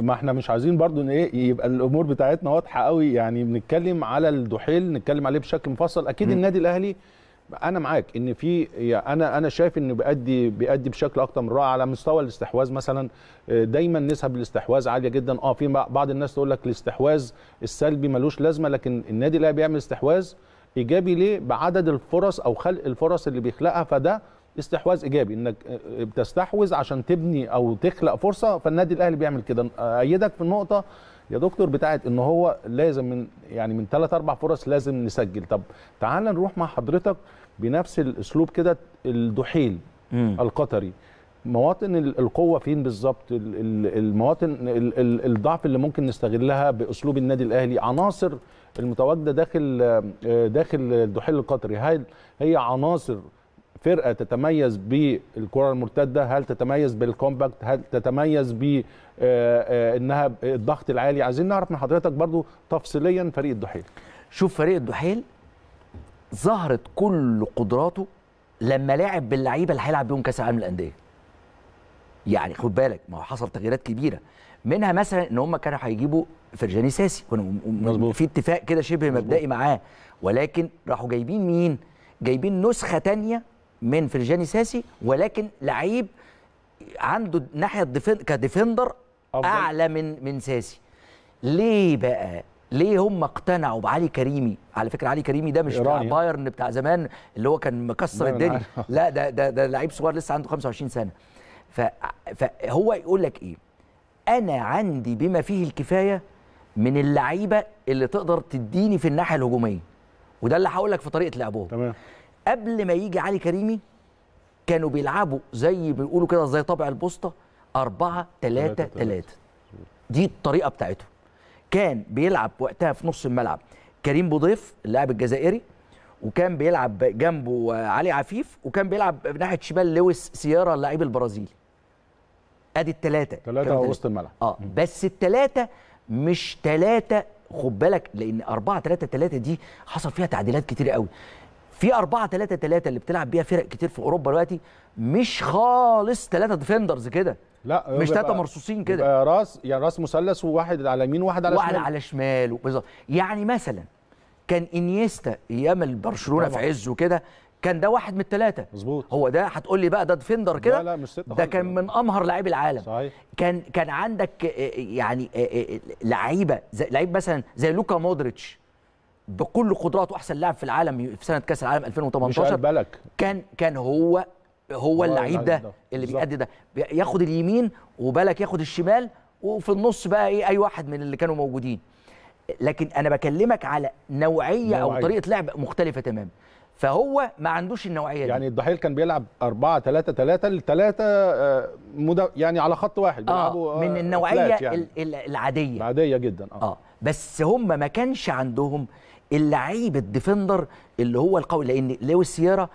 ما احنا مش عايزين برضو ان ايه يبقى الامور بتاعتنا واضحه قوي يعني بنتكلم على الدحيل نتكلم عليه بشكل مفصل اكيد م. النادي الاهلي انا معاك ان في انا انا شايف انه بيأدي بيأدي بشكل اكتر من رائع على مستوى الاستحواذ مثلا آه، دايما نسب الاستحواذ عاليه جدا اه في بعض الناس تقول لك الاستحواذ السلبي ملوش لازمه لكن النادي الاهلي بيعمل استحواذ ايجابي ليه بعدد الفرص او خلق الفرص اللي بيخلقها فده استحواذ ايجابي انك آه، آه، بتستحوذ عشان تبني او تخلق فرصه فالنادي الاهلي بيعمل كده ايدك في النقطه يا دكتور بتاعت ان هو لازم من يعني من ثلاث اربع فرص لازم نسجل طب تعال نروح مع حضرتك بنفس الاسلوب كده الدحيل م. القطري مواطن القوه فين بالظبط المواطن الضعف اللي ممكن نستغلها باسلوب النادي الاهلي عناصر المتواجده داخل آه، داخل الدحيل القطري هل هي عناصر فرقه تتميز بالكره المرتده هل تتميز بالكومباكت هل تتميز ب آه، آه، انها الضغط العالي عايزين نعرف من حضرتك برضو تفصيليا فريق الدحيل شوف فريق الدحيل ظهرت كل قدراته لما لعب باللعيبه اللي هيلعب بيهم كاس العالم للانديه يعني خد بالك ما هو حصل تغييرات كبيره منها مثلا ان هم كانوا هيجيبوا فرجاني ساسي كانوا في اتفاق كده شبه مبدئي معاه ولكن راحوا جايبين مين جايبين نسخه تانية من فرجاني ساسي ولكن لعيب عنده ناحيه ديفند كديفندر اعلى من من ساسي ليه بقى ليه هم اقتنعوا بعلي كريمي على فكره علي كريمي ده مش بتاع بايرن بتاع زمان اللي هو كان مكسر الدنيا لا ده ده ده لعيب صغير لسه عنده 25 سنه فهو يقول لك ايه انا عندي بما فيه الكفايه من اللعيبه اللي تقدر تديني في الناحيه الهجوميه وده اللي هقول لك في طريقه لعبهم تمام قبل ما يجي علي كريمي كانوا بيلعبوا زي بيقولوا كده زي طابع البوسطه 4 3 3 دي الطريقه بتاعته كان بيلعب وقتها في نص الملعب كريم بوضيف اللاعب الجزائري وكان بيلعب جنبه علي عفيف وكان بيلعب ناحيه شمال لويس سيارا اللاعب البرازيلي ادي الثلاثه ثلاثه وسط الملعب اه بس الثلاثه مش ثلاثه خد بالك لان 4 3 3 دي حصل فيها تعديلات كتير قوي في 4 3 3 اللي بتلعب بيها فرق كتير في اوروبا دلوقتي مش خالص ثلاثه ديفندرز كده لا مش ثلاثه مرصوصين كده راس يعني راس مثلث وواحد على يمين وواحد على واحد شمال واحد على شمال بالظبط يعني مثلا كان انيستا ايام البرشلونه في عزه كده كان ده واحد من الثلاثه مظبوط هو ده هتقول لي بقى ده ديفندر كده لا لا مش ده كان من امهر لعيب العالم صحيح كان كان عندك آه، آه، يعني آه، لعيبه لعيب مثلا زي لوكا مودريتش بكل قدراته احسن لاعب في العالم في سنه كاس العالم 2018 مش بالك كان كان هو هو اللعيب ده, اللي بيأدي ده ياخد اليمين وبالك ياخد الشمال وفي النص بقى ايه اي واحد من اللي كانوا موجودين لكن انا بكلمك على نوعيه, نوعي. او طريقه لعب مختلفه تماما فهو ما عندوش النوعيه دي يعني الضحيل كان بيلعب 4 3 3 الثلاثه يعني على خط واحد آه، بيلعبوا آه من النوعيه يعني. العاديه العاديه جدا اه, آه. بس هم ما كانش عندهم اللعيب الديفندر اللي هو القوي لان لو السياره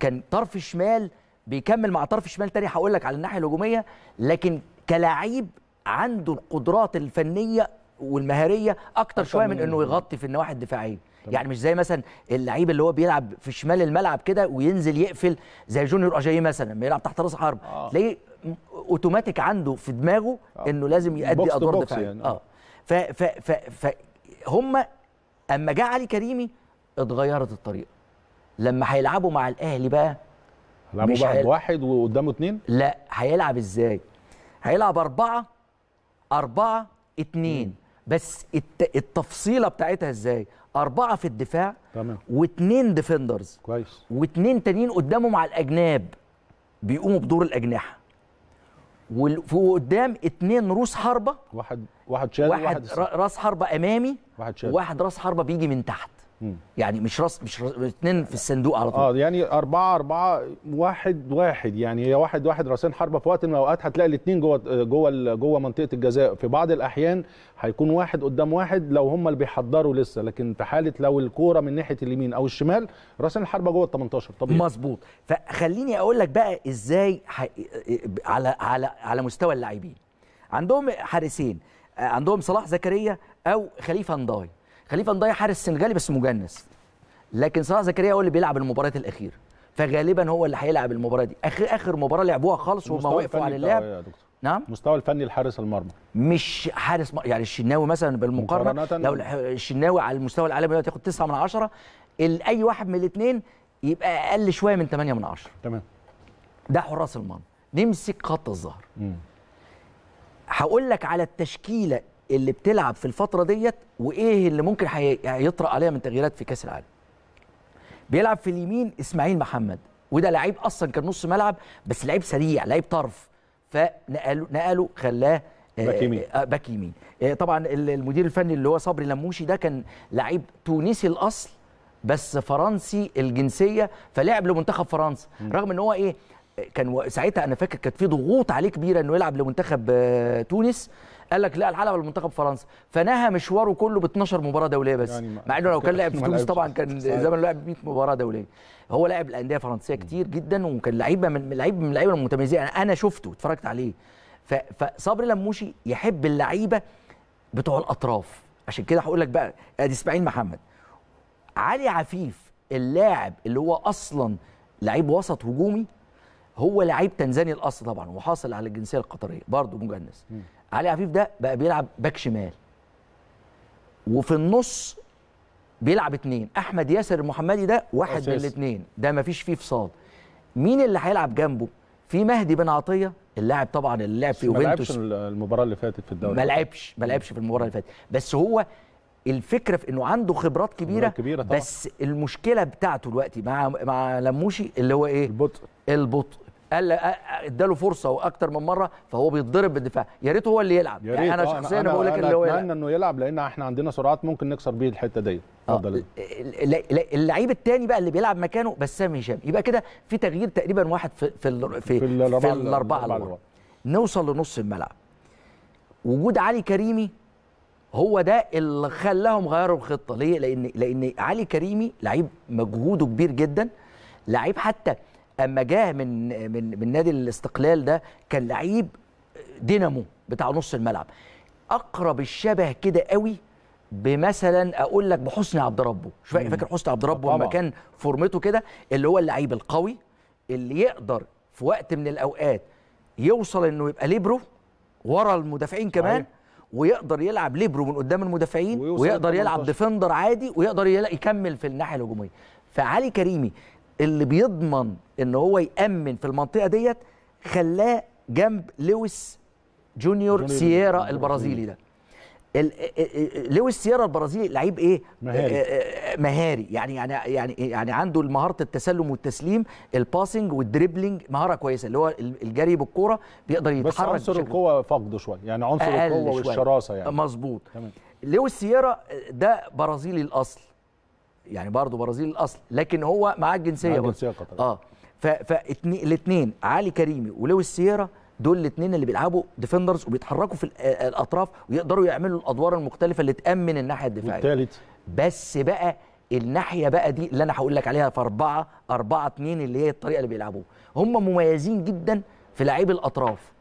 كان طرف شمال بيكمل مع طرف شمال تاني هقول لك على الناحيه الهجوميه لكن كلاعب عنده القدرات الفنيه والمهاريه اكتر شويه من انه يغطي في النواحي الدفاعيه يعني مش زي مثلا اللعيب اللي هو بيلعب في شمال الملعب كده وينزل يقفل زي جونيور اجاي مثلا لما يلعب تحت راس حرب آه. تلاقيه اوتوماتيك عنده في دماغه آه. انه لازم يؤدي ادوار دفاعيه يعني. آه. اه, ف ف ف ف, ف هم اما جه علي كريمي اتغيرت الطريقه لما هيلعبوا مع الاهلي بقى هيلعبوا بقى هيلعب واحد وقدامه اثنين لا هيلعب ازاي هيلعب أربعة أربعة اتنين مم. بس الت... التفصيلة بتاعتها ازاي أربعة في الدفاع تمام واتنين ديفندرز كويس واتنين تانيين قدامه مع الأجناب بيقوموا بدور الأجنحة وقدام اتنين روس حربه واحد واحد شاد واحد, واحد راس حربه امامي واحد شاد واحد راس حربه بيجي من تحت يعني مش راس مش راس اتنين في الصندوق على طول اه يعني أربعة أربعة واحد واحد يعني هي واحد واحد راسين حربة في وقت من الأوقات هتلاقي الاتنين جوه جوه جوه منطقة الجزاء في بعض الأحيان هيكون واحد قدام واحد لو هم اللي بيحضروا لسه لكن في حالة لو الكورة من ناحية اليمين أو الشمال راسين الحربة جوه ال 18 طبيعي مظبوط فخليني أقول لك بقى إزاي على على على مستوى اللاعبين عندهم حارسين آه، عندهم صلاح زكريا أو خليفة نضاي خليفه نضايع حارس سنغالي بس مجنس لكن صلاح زكريا هو اللي بيلعب المباريات الاخيره فغالبا هو اللي هيلعب المباراه دي اخر اخر مباراه لعبوها خالص وما وقفوا على اللعب إيه نعم مستوى الفني لحارس المرمى مش حارس م... يعني الشناوي مثلا بالمقارنه مقارنة لو الشناوي على المستوى العالمي دلوقتي ياخد 9 من 10 اي واحد من الاثنين يبقى اقل شويه من 8 من 10 تمام ده حراس المرمى نمسك خط الظهر هقول لك على التشكيله اللي بتلعب في الفتره ديت وايه اللي ممكن هيطرا عليها من تغييرات في كاس العالم بيلعب في اليمين اسماعيل محمد وده لعيب اصلا كان نص ملعب بس لعيب سريع لعيب طرف فنقله نقله خلاه آه، باك يمين آه، باك يمين آه، طبعا المدير الفني اللي هو صبري لموشي ده كان لعيب تونسي الاصل بس فرنسي الجنسيه فلعب لمنتخب فرنسا رغم ان هو ايه كان ساعتها انا فاكر كانت في ضغوط عليه كبيره انه يلعب لمنتخب تونس قال لك لا الحلبه لمنتخب فرنسا فنهى مشواره كله ب 12 مباراه دوليه بس يعني مع انه لو كان لعب في تونس طبعا كان زمان لعب 100 مباراه دوليه هو لعب الانديه الفرنسيه كتير جدا وكان لعيبه من لعيب من اللعيبه المتميزين يعني انا شفته اتفرجت عليه فصبري لموشي يحب اللعيبه بتوع الاطراف عشان كده هقول لك بقى ادي اسماعيل محمد علي عفيف اللاعب اللي هو اصلا لعيب وسط هجومي هو لعيب تنزاني الاصل طبعا وحاصل على الجنسيه القطريه برضه مجنس م. علي عفيف ده بقى بيلعب باك شمال وفي النص بيلعب اتنين احمد ياسر المحمدي ده واحد أساس. من الاتنين ده مفيش فيه فصال مين اللي هيلعب جنبه في مهدي بن عطيه اللاعب طبعا اللي لعب في يوفنتوس ما لعبش المباراه اللي فاتت في الدوري ما لعبش ما لعبش في المباراه اللي فاتت بس هو الفكره في انه عنده خبرات كبيره, كبيرة طبعا. بس المشكله بتاعته دلوقتي مع مع لموشي اللي هو ايه البطء البطء قال اداله فرصه واكتر من مره فهو بيتضرب بالدفاع يا ريت هو اللي يلعب يعني انا آه، شخصيا انا بقول لك اللي هو يلعب انه يلعب لان احنا عندنا سرعات ممكن نكسر بيه الحته دي آه، اتفضل اللعيب الثاني بقى اللي بيلعب مكانه بسام هشام يبقى كده في تغيير تقريبا واحد في في في, في الاربعه نوصل لنص الملعب وجود علي كريمي هو ده اللي خلاهم غيروا الخطه ليه لان لان علي كريمي لعيب مجهوده كبير جدا لعيب حتى اما جه من من من نادي الاستقلال ده كان لعيب دينامو بتاع نص الملعب اقرب الشبه كده قوي بمثلا اقول لك بحسني عبد ربه مش فاكر حسني عبد ربه لما كان فورمته كده اللي هو اللعيب القوي اللي يقدر في وقت من الاوقات يوصل انه يبقى ليبرو ورا المدافعين كمان ويقدر يلعب ليبرو من قدام المدافعين ويقدر يلعب ديفندر عادي ويقدر يكمل في الناحيه الهجوميه فعلي كريمي اللي بيضمن ان هو يامن في المنطقه ديت خلاه جنب لويس جونيور سييرا البرازيلي ده لويس سييرا البرازيلي لعيب ايه مهاري آه، آه، آه، مهاري يعني يعني يعني يعني عنده مهاره التسلم والتسليم الباسنج والدريبلينج مهاره كويسه اللي هو الجري بالكوره بيقدر يتحرك بس عنصر القوه فقده شويه يعني عنصر القوه والشراسه يعني مظبوط لويس سييرا ده برازيلي الاصل يعني برضه برازيل الاصل لكن هو معاه الجنسيه معاه الجنسيه قطر اه فالاثنين علي كريمي ولويس سيرا دول الاثنين اللي بيلعبوا ديفندرز وبيتحركوا في الاطراف ويقدروا يعملوا الادوار المختلفه اللي تامن الناحيه الدفاعيه والثالث بس بقى الناحيه بقى دي اللي انا هقول لك عليها في 4 4 2 اللي هي الطريقه اللي بيلعبوها هم مميزين جدا في لعيب الاطراف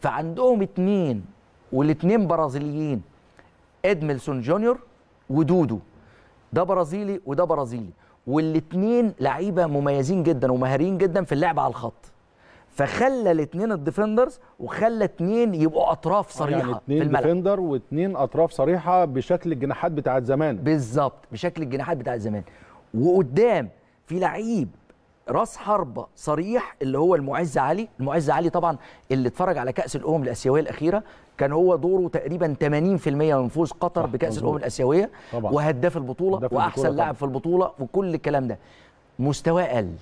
فعندهم اثنين والاثنين برازيليين ادميلسون جونيور ودودو ده برازيلي وده برازيلي والاثنين لعيبه مميزين جدا ومهاريين جدا في اللعب على الخط فخلى الاثنين الديفندرز وخلى اثنين يبقوا اطراف آه، يعني صريحه يعني اتنين في الملعب ديفندر واثنين اطراف صريحه بشكل الجناحات بتاعت زمان بالظبط بشكل الجناحات بتاعت زمان وقدام في لعيب راس حربة صريح اللي هو المعز علي المعز علي طبعا اللي اتفرج على كأس الأمم الآسيوية الأخيرة كان هو دوره تقريبا 80% من فوز قطر بكأس الأمم الآسيوية وهداف البطولة هداف وأحسن لاعب في البطولة وكل الكلام ده مستواه قل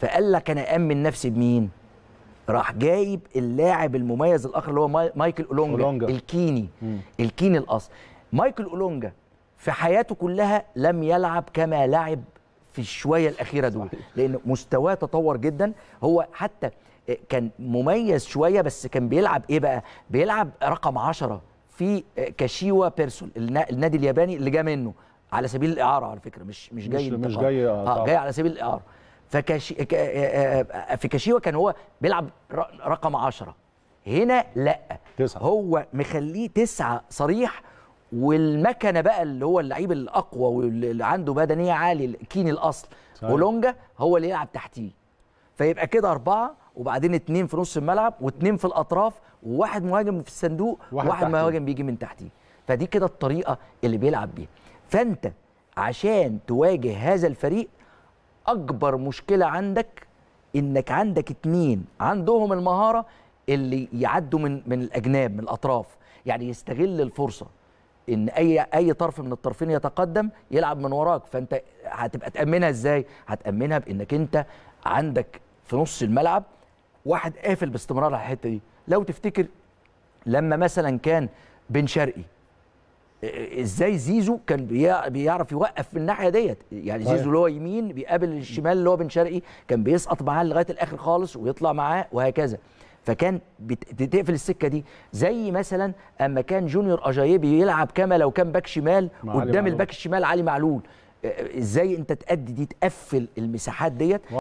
فقال لك أنا أأمن نفسي بمين؟ راح جايب اللاعب المميز الآخر اللي هو مايكل أولونجا, أولونجا. الكيني م. الكيني الأصل مايكل أولونجا في حياته كلها لم يلعب كما لعب في الشويه الاخيره دول لان مستواه تطور جدا هو حتى كان مميز شويه بس كان بيلعب ايه بقى بيلعب رقم عشرة في كاشيوا بيرسون النادي الياباني اللي جاء منه على سبيل الاعاره على فكره مش مش جاي مش, مش جاي اه, آه، جاي على سبيل الاعاره فكاشي آه، آه، في كاشيوا كان هو بيلعب رقم عشرة هنا لا تسعة. هو مخليه تسعة صريح والمكنه بقى اللي هو اللعيب الاقوى واللي عنده بدنيه عاليه كين الاصل ولونجا هو اللي يلعب تحتيه فيبقى كده اربعه وبعدين اتنين في نص الملعب واتنين في الاطراف وواحد مهاجم في الصندوق واحد, مهاجم بيجي من تحتيه فدي كده الطريقه اللي بيلعب بيها فانت عشان تواجه هذا الفريق اكبر مشكله عندك انك عندك اتنين عندهم المهاره اللي يعدوا من من الاجناب من الاطراف يعني يستغل الفرصه ان اي اي طرف من الطرفين يتقدم يلعب من وراك فانت هتبقى تامنها ازاي هتامنها بانك انت عندك في نص الملعب واحد قافل باستمرار على الحته دي لو تفتكر لما مثلا كان بن شرقي آه، ازاي زيزو كان بيعرف يوقف في الناحيه ديت يعني زيزو اللي هو يمين بيقابل الشمال اللي هو بن شرقي كان بيسقط معاه لغايه الاخر خالص ويطلع معاه وهكذا فكان بتقفل السكه دي زي مثلا اما كان جونيور اجايبي يلعب كما لو كان باك شمال قدام الباك الشمال علي معلول ازاي انت تأدي دي تقفل المساحات ديت